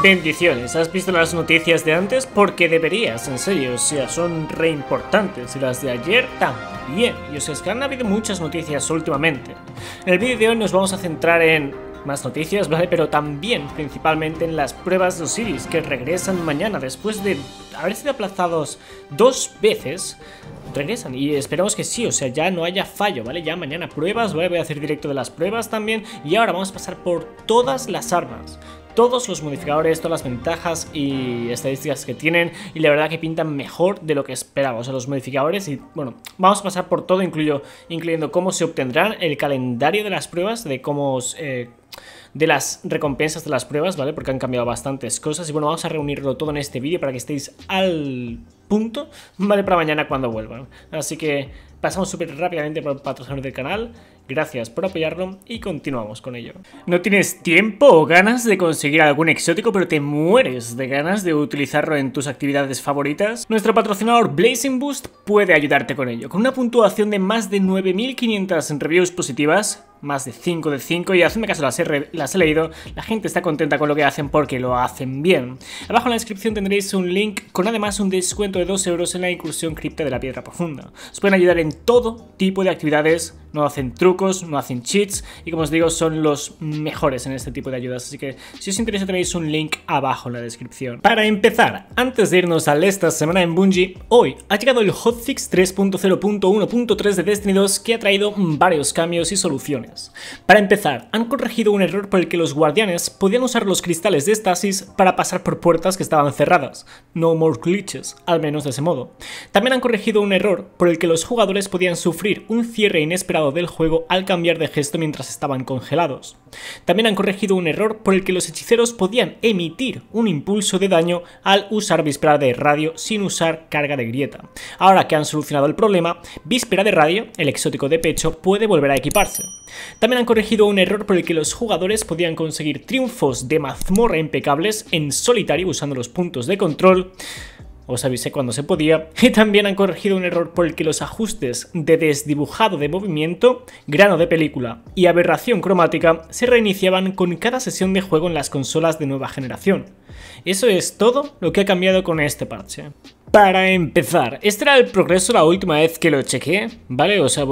Bendiciones, ¿has visto las noticias de antes? Porque deberías, en serio, o sea, son re importantes y las de ayer también. Y o sea, es que han habido muchas noticias últimamente. En el vídeo de hoy nos vamos a centrar en más noticias, ¿vale? Pero también, principalmente, en las pruebas de Osiris, que regresan mañana después de haber sido aplazados dos veces regresan y esperamos que sí, o sea, ya no haya fallo, ¿vale? Ya mañana pruebas, Voy a hacer directo de las pruebas también y ahora vamos a pasar por todas las armas todos los modificadores, todas las ventajas y estadísticas que tienen y la verdad que pintan mejor de lo que esperábamos o sea, los modificadores y bueno, vamos a pasar por todo, incluyo, incluyendo cómo se obtendrán, el calendario de las pruebas, de cómo... Eh, de las recompensas de las pruebas, ¿vale? Porque han cambiado bastantes cosas. Y bueno, vamos a reunirlo todo en este vídeo para que estéis al punto, ¿vale? Para mañana cuando vuelvan. Así que Pasamos súper rápidamente por patrocinadores del canal, gracias por apoyarlo y continuamos con ello. ¿No tienes tiempo o ganas de conseguir algún exótico pero te mueres de ganas de utilizarlo en tus actividades favoritas? Nuestro patrocinador Blazing Boost puede ayudarte con ello. Con una puntuación de más de 9.500 en reviews positivas, más de 5 de 5 y un caso, las he, leído, la gente está contenta con lo que hacen porque lo hacen bien. Abajo en la descripción tendréis un link con además un descuento de 2 euros en la incursión cripta de la piedra profunda. Os pueden ayudar en todo tipo de actividades no hacen trucos, no hacen cheats y como os digo son los mejores en este tipo de ayudas, así que si os interesa tenéis un link abajo en la descripción. Para empezar, antes de irnos a esta semana en Bungie, hoy ha llegado el hotfix 3.0.1.3 de Destiny 2 que ha traído varios cambios y soluciones. Para empezar, han corregido un error por el que los guardianes podían usar los cristales de estasis para pasar por puertas que estaban cerradas, no more glitches, al menos de ese modo. También han corregido un error por el que los jugadores podían sufrir un cierre inesperado del juego al cambiar de gesto mientras estaban congelados. También han corregido un error por el que los hechiceros podían emitir un impulso de daño al usar Víspera de Radio sin usar carga de grieta. Ahora que han solucionado el problema, Víspera de Radio, el exótico de pecho, puede volver a equiparse. También han corregido un error por el que los jugadores podían conseguir triunfos de mazmorra impecables en solitario usando los puntos de control os avisé cuando se podía, y también han corregido un error por el que los ajustes de desdibujado de movimiento, grano de película y aberración cromática se reiniciaban con cada sesión de juego en las consolas de nueva generación. Eso es todo lo que ha cambiado con este parche. Para empezar, este era el progreso la última vez que lo chequeé, ¿vale? O sea,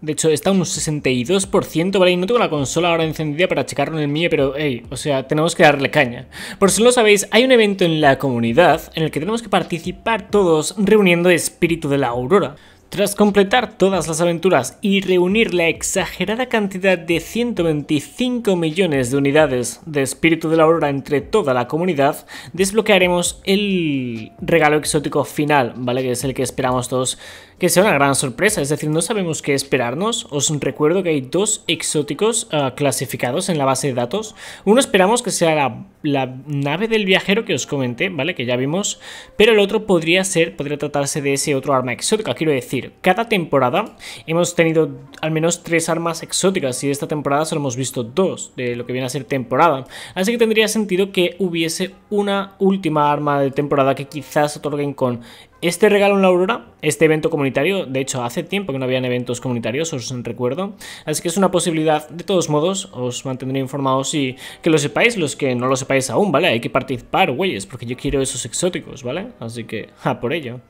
de hecho, está un 62%, ¿vale? Y no tengo la consola ahora encendida para checarlo en el mío, pero, hey, o sea, tenemos que darle caña. Por si no lo sabéis, hay un evento en la comunidad en el que tenemos que participar todos reuniendo Espíritu de la Aurora. Tras completar todas las aventuras y reunir la exagerada cantidad de 125 millones de unidades de Espíritu de la Aurora entre toda la comunidad, desbloquearemos el regalo exótico final, ¿vale? Que es el que esperamos todos que sea una gran sorpresa, es decir, no sabemos qué esperarnos. Os recuerdo que hay dos exóticos ah, clasificados en la base de datos. Uno esperamos que sea la, la, nave del viajero que os comenté, ¿vale? Que ya vimos. Pero el otro podría ser, podría tratarse de ese otro arma exótica. Quiero decir, cada temporada hemos tenido al menos tres armas exóticas y esta temporada solo hemos visto dos de lo que viene a ser temporada. Así que tendría sentido que hubiese una última arma de temporada que quizás otorguen con este regalo en la aurora, este evento comunitario, de hecho hace tiempo que no habían eventos comunitarios, os recuerdo, así que es una posibilidad, de todos modos, os mantendré informados y que lo sepáis los que no lo sepáis aún, ¿vale? Hay que participar, güeyes, porque yo quiero esos exóticos, ¿vale? Así que, por ello.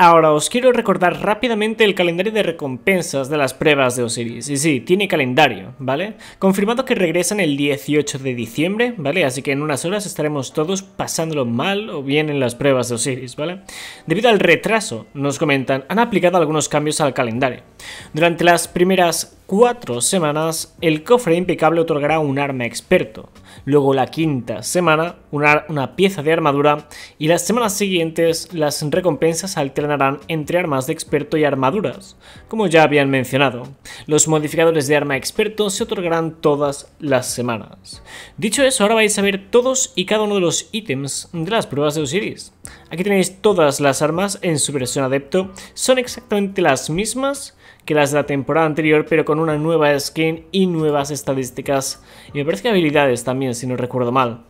Ahora os quiero recordar rápidamente el calendario de recompensas de las pruebas de Osiris. Y sí, tiene calendario, ¿vale? Confirmado que regresan el 18 de diciembre, ¿vale? Así que en unas horas estaremos todos pasándolo mal o bien en las pruebas de Osiris, ¿vale? Debido al retraso, nos comentan, han aplicado algunos cambios al calendario. Durante las primeras cuatro semanas, el cofre impecable otorgará un arma experto, luego la quinta semana una, una, pieza de armadura y las semanas siguientes las recompensas alternarán entre armas de experto y armaduras, como ya habían mencionado. Los modificadores de arma experto se otorgarán todas las semanas. Dicho eso, ahora vais a ver todos y cada uno de los ítems de las pruebas de Osiris. Aquí tenéis todas las armas en su versión adepto. Son exactamente las mismas que las de la temporada anterior, pero con una nueva skin y nuevas estadísticas. Y me parece que habilidades también, si no recuerdo mal.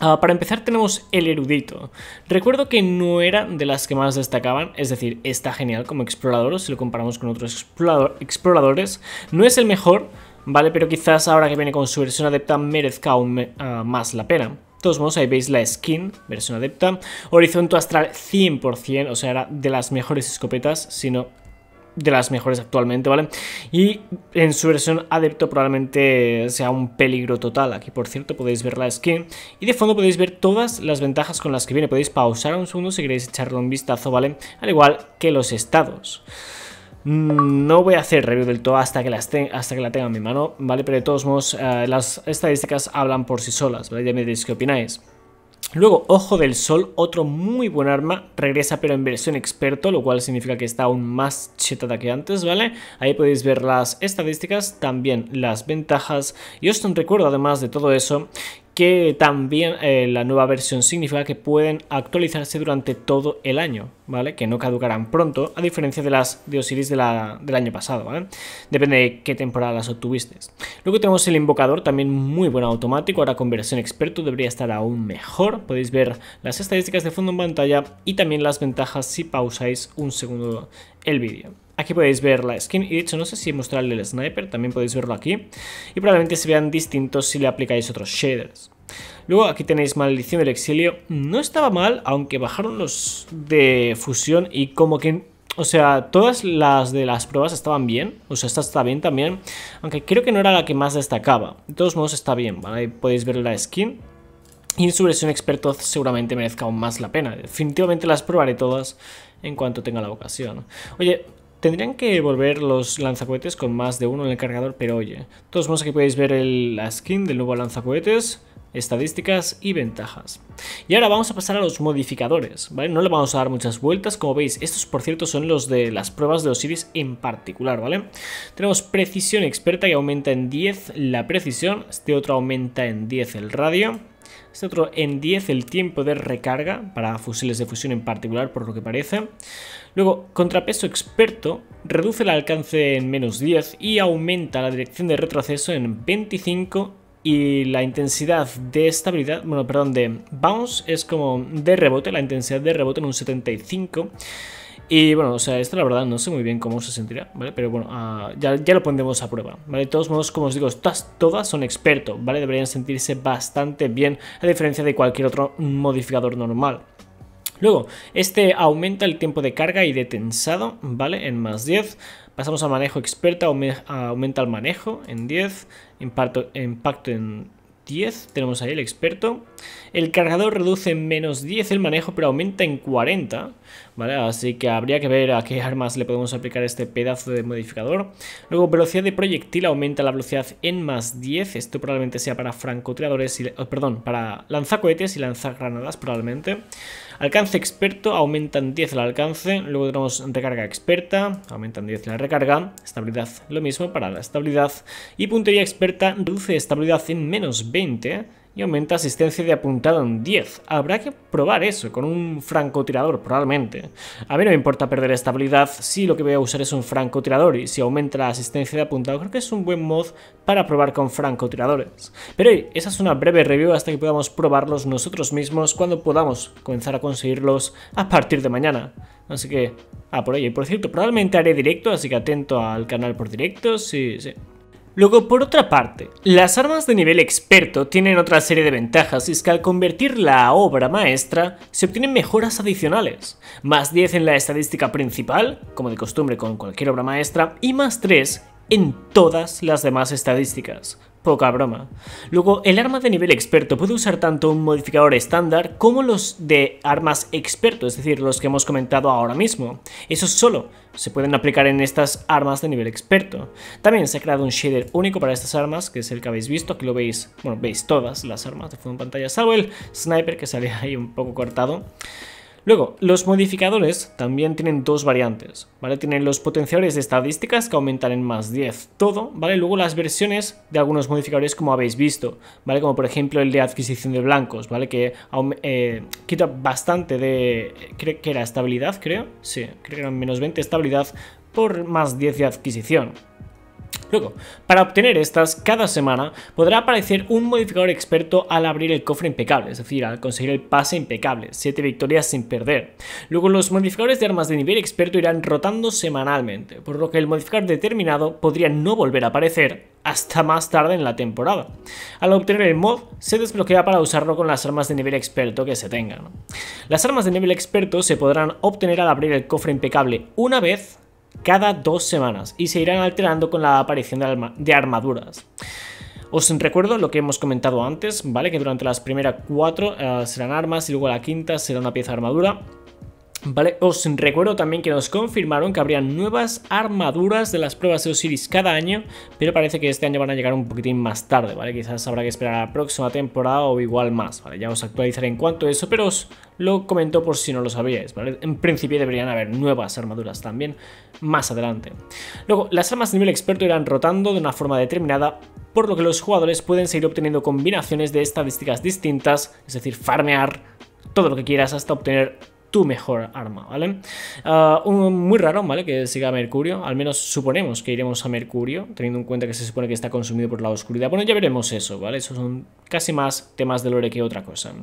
Ah, para empezar tenemos el erudito. Recuerdo que no era de las que más destacaban, es decir, está genial como explorador, si lo comparamos con otros exploradores. No es el mejor, ¿vale? Pero quizás ahora que viene con su versión adepta merezca aún ah, más la pena todos ahí veis la skin, versión adepta. Horizonte astral 100%, o sea, era de las mejores escopetas, sino de las mejores actualmente, ¿vale? Y en su versión adepto probablemente sea un peligro total. Aquí, por cierto, podéis ver la skin. Y de fondo podéis ver todas las ventajas con las que viene. Podéis pausar un segundo si queréis echarle un vistazo, ¿vale? Al igual que los estados. Mm, no voy a hacer review del todo hasta que, hasta que la tenga en mi mano, ¿vale? Pero de todos modos, eh, las estadísticas hablan por sí solas, ¿vale? Ya me diréis qué opináis. Luego, Ojo del Sol, otro muy buen arma, regresa pero en versión experto, lo cual significa que está aún más chetada que antes, ¿vale? Ahí podéis ver las estadísticas, también las ventajas, y os recuerdo además de todo eso que también eh, la nueva versión significa que pueden actualizarse durante todo el año, ¿vale? Que no caducarán pronto, a diferencia de las de Osiris del año pasado, Depende de qué temporada las obtuvisteis. Luego tenemos el invocador, también muy bueno automático, ahora con versión experto debería estar aún mejor. Podéis ver las estadísticas de fondo en pantalla y también las ventajas si pausáis un segundo el vídeo. Aquí podéis ver la skin y de hecho no sé si mostrarle el sniper, también podéis verlo aquí. Y probablemente se vean distintos si le aplicáis otros shaders. Luego aquí tenéis Maldición del Exilio. No estaba mal, aunque bajaron los de fusión y como que... O sea, todas las de las pruebas estaban bien. O sea, esta está bien también. Aunque creo que no era la que más destacaba. De todos modos está bien, Ahí podéis ver la skin. Y en su versión experto seguramente merezca aún más la pena. Definitivamente las probaré todas en cuanto tenga la ocasión. Oye, Tendrían que volver los lanzacohetes con más de uno en el cargador, pero oye. De todos modos aquí podéis ver la skin del nuevo lanzacohetes, estadísticas y ventajas. Y ahora vamos a pasar a los modificadores, ¿vale? No le vamos a dar muchas vueltas, como veis, estos por cierto son los de las pruebas de Osiris en particular, ¿vale? Tenemos precisión experta que aumenta en 10 la precisión, este otro aumenta en 10 el radio. Este otro en 10 el tiempo de recarga para fusiles de fusión en particular, por lo que parece. Luego, contrapeso experto, reduce el alcance en menos 10 y aumenta la dirección de retroceso en 25 y la intensidad de estabilidad, bueno, perdón, de bounce es como de rebote, la intensidad de rebote en un 75. Y bueno, o sea, esto la verdad no sé muy bien cómo se sentirá, ¿vale? Pero bueno, ah, ya, lo pondremos a prueba, ¿vale? De todos modos, como os digo, todas, todas son experto, ¿vale? Deberían sentirse bastante bien, a diferencia de cualquier otro modificador normal. Luego, este aumenta el tiempo de carga y de tensado, ¿vale? En más 10. Pasamos al manejo experta, aumenta el manejo en 10, impacto, impacto en 10, tenemos ahí el experto. El cargador reduce en menos 10 el manejo, pero aumenta en 40, ¿vale? Así que habría que ver a qué armas le podemos aplicar este pedazo de modificador. Luego, velocidad de proyectil aumenta la velocidad en más 10, esto probablemente sea para francotiradores, y, oh, perdón, para lanzacohetes y lanzagranadas probablemente. Alcance experto, aumentan 10 el alcance. Luego tenemos recarga experta, aumentan 10 la recarga. Estabilidad, lo mismo para la estabilidad. Y puntería experta, reduce estabilidad en menos 20 y aumenta asistencia de apuntado en 10. Habrá que probar eso con un francotirador, probablemente. A mí no me importa perder estabilidad si lo que voy a usar es un francotirador y si aumenta la asistencia de apuntado creo que es un buen mod para probar con francotiradores. Pero esa es una breve review hasta que podamos probarlos nosotros mismos cuando podamos comenzar a conseguirlos a partir de mañana. Así que, ah, por ello. Y por cierto, probablemente haré directo, así que atento al canal por directo, sí, sí. Luego, por otra parte, las armas de nivel experto tienen otra serie de ventajas y es que al convertir la obra maestra se obtienen mejoras adicionales, más 10 en la estadística principal, como de costumbre con cualquier obra maestra, y más 3 en todas las demás estadísticas, Poca broma. Luego, el arma de nivel experto puede usar tanto un modificador estándar como los de armas experto, es decir, los que hemos comentado ahora mismo. Eso solo se pueden aplicar en estas armas de nivel experto. También se ha creado un shader único para estas armas, que es el que habéis visto, aquí lo veis, bueno, veis todas las armas de fondo en pantalla, salvo sniper que sale ahí un poco cortado. Luego, los modificadores también tienen dos variantes, ¿vale? Tienen los potenciadores de estadísticas que aumentan en más 10, todo, ¿vale? Luego las versiones de algunos modificadores como habéis visto, ¿vale? Como por ejemplo el de adquisición de blancos, ¿vale? Que eh, quita bastante de... creo que era estabilidad, creo. Sí, creo que eran menos 20 estabilidad por más 10 de adquisición, Luego, para obtener estas, cada semana podrá aparecer un modificador experto al abrir el cofre impecable, es decir, al conseguir el pase impecable, 7 victorias sin perder. Luego, los modificadores de armas de nivel experto irán rotando semanalmente, por lo que el modificador determinado podría no volver a aparecer hasta más tarde en la temporada. Al obtener el mod, se desbloquea para usarlo con las armas de nivel experto que se tengan. Las armas de nivel experto se podrán obtener al abrir el cofre impecable una vez cada dos semanas y se irán alterando con la aparición de, armaduras. Os recuerdo lo que hemos comentado antes, ¿vale? Que durante las primeras cuatro eh, serán armas y luego la quinta será una pieza de armadura. Vale, os recuerdo también que nos confirmaron que habrían nuevas armaduras de las pruebas de Osiris cada año, pero parece que este año van a llegar un poquitín más tarde, ¿vale? Quizás habrá que esperar a la próxima temporada o igual más, ¿vale? Ya os actualizaré en cuanto a eso, pero os lo comento por si no lo sabíais, ¿vale? En principio deberían haber nuevas armaduras también más adelante. Luego, las armas de nivel experto irán rotando de una forma determinada, por lo que los jugadores pueden seguir obteniendo combinaciones de estadísticas distintas, es decir, farmear todo lo que quieras hasta obtener tu mejor arma, ¿vale? Ah, muy raro, ¿vale? Que siga Mercurio, al menos suponemos que iremos a Mercurio, teniendo en cuenta que se supone que está consumido por la oscuridad. Bueno, ya veremos eso, ¿vale? Esos son casi más temas de lore que otra cosa.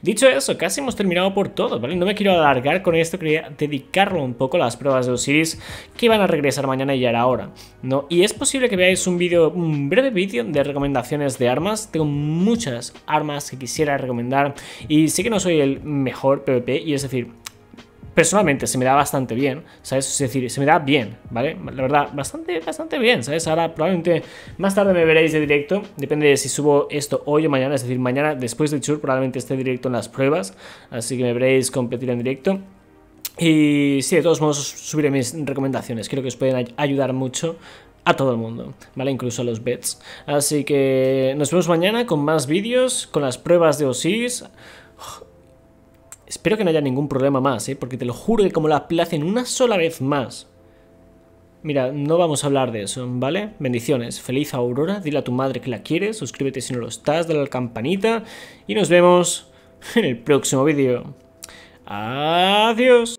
Dicho eso, casi hemos terminado por todo, ¿vale? No me quiero alargar con esto, quería dedicarlo un poco a las pruebas de Osiris que van a regresar mañana y ya era hora, ¿no? Y es posible que veáis un vídeo, un breve vídeo de recomendaciones de armas. Tengo muchas armas que quisiera recomendar y sé que no soy el mejor PvP y es decir, personalmente se me da bastante bien, ¿sabes? Es decir, se me da bien, ¿vale? La verdad, bastante, bastante bien, ¿sabes? Ahora probablemente más tarde me veréis de directo, depende de si subo esto hoy o mañana, es decir, mañana después del tour probablemente esté directo en las pruebas, así que me veréis competir en directo. Y sí, de todos modos subiré mis recomendaciones, creo que os pueden ayudar mucho a todo el mundo, ¿vale? Incluso a los bets. Así que nos vemos mañana con más vídeos, con las pruebas de Osiris. Espero que no haya ningún problema más, ¿eh? Porque te lo juro que como la aplacen una sola vez más... Mira, no vamos a hablar de eso, ¿vale? Bendiciones, feliz aurora, dile a tu madre que la quieres, suscríbete si no lo estás, dale a la campanita y nos vemos en el próximo vídeo. Adiós.